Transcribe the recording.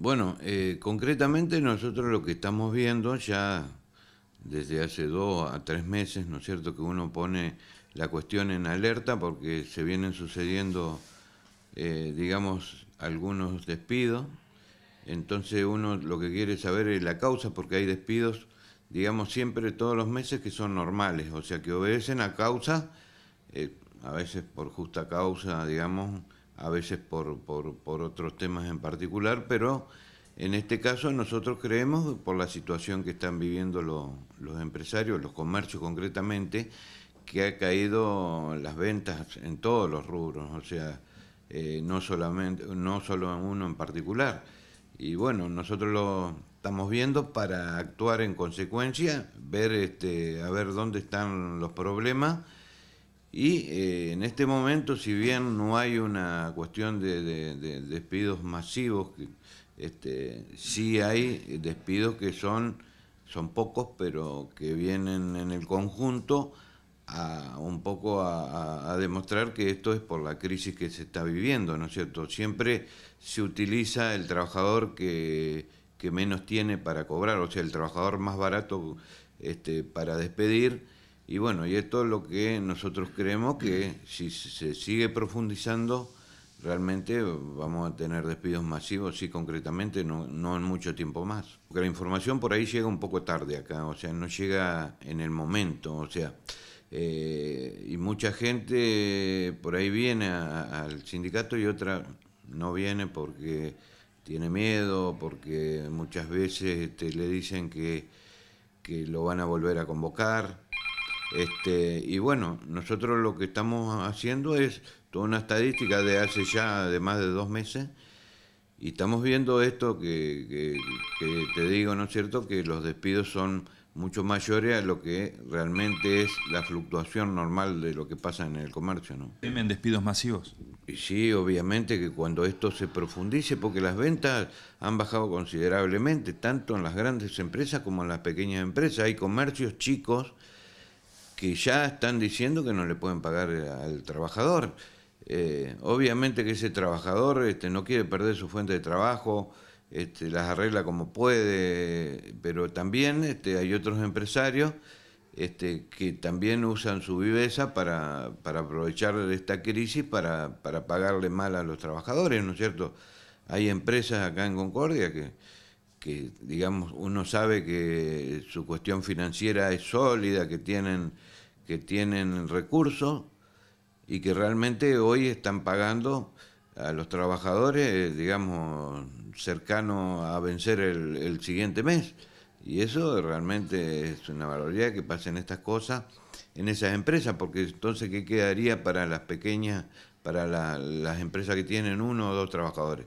Bueno, eh, concretamente nosotros lo que estamos viendo ya desde hace dos a tres meses, ¿no es cierto?, que uno pone la cuestión en alerta porque se vienen sucediendo, eh, digamos, algunos despidos. Entonces uno lo que quiere saber es la causa porque hay despidos, digamos, siempre todos los meses que son normales, o sea, que obedecen a causa, eh, a veces por justa causa, digamos, a veces por, por, otros temas en particular, pero en este caso nosotros creemos, por la situación que están viviendo los, los empresarios, los comercios concretamente, que ha caído las ventas en todos los rubros, o sea, eh, no, solamente, no solo en uno en particular. Y bueno, nosotros lo estamos viendo para actuar en consecuencia, ver este, a ver dónde están los problemas y eh, en este momento, si bien no hay una cuestión de, despidos masivos, este, sí hay despidos que son, son pocos, pero que vienen en el conjunto a, un poco a, demostrar que esto es por la crisis que se está viviendo, ¿no es cierto? Siempre se utiliza el trabajador que, menos tiene para cobrar, o sea, el trabajador más barato este, para despedir y bueno, y esto es lo que nosotros creemos que si se sigue profundizando, realmente vamos a tener despidos masivos, sí, concretamente, no, en mucho tiempo más. Porque la información por ahí llega un poco tarde acá, o sea, no llega en el momento, o sea, eh, y mucha gente por ahí viene al sindicato y otra no viene porque tiene miedo, porque muchas veces este, le dicen que, que lo van a volver a convocar este, y bueno, nosotros lo que estamos haciendo es toda una estadística de hace ya de más de dos meses y estamos viendo esto que, te digo, ¿no es cierto?, que los despidos son mucho mayores a lo que realmente es la fluctuación normal de lo que pasa en el comercio, ¿no? ¿Temen despidos masivos? Y sí, obviamente que cuando esto se profundice, porque las ventas han bajado considerablemente, tanto en las grandes empresas como en las pequeñas empresas. Hay comercios chicos que ya están diciendo que no le pueden pagar eh, al trabajador. Eh, obviamente que ese trabajador este, no quiere perder su fuente de trabajo, este, las arregla como puede, pero también este, hay otros empresarios este, que también usan su viveza para, para aprovechar esta crisis para, para, pagarle mal a los trabajadores, ¿no es cierto? Hay empresas acá en Concordia que, que digamos uno sabe que su cuestión financiera es sólida, que tienen, que tienen recursos y que realmente hoy están pagando a los trabajadores, digamos, cercano a vencer el, siguiente mes. Y eso realmente es una valoría que pasen estas cosas en esas empresas, porque entonces, ¿qué quedaría para las pequeñas, para las empresas que tienen uno o dos trabajadores?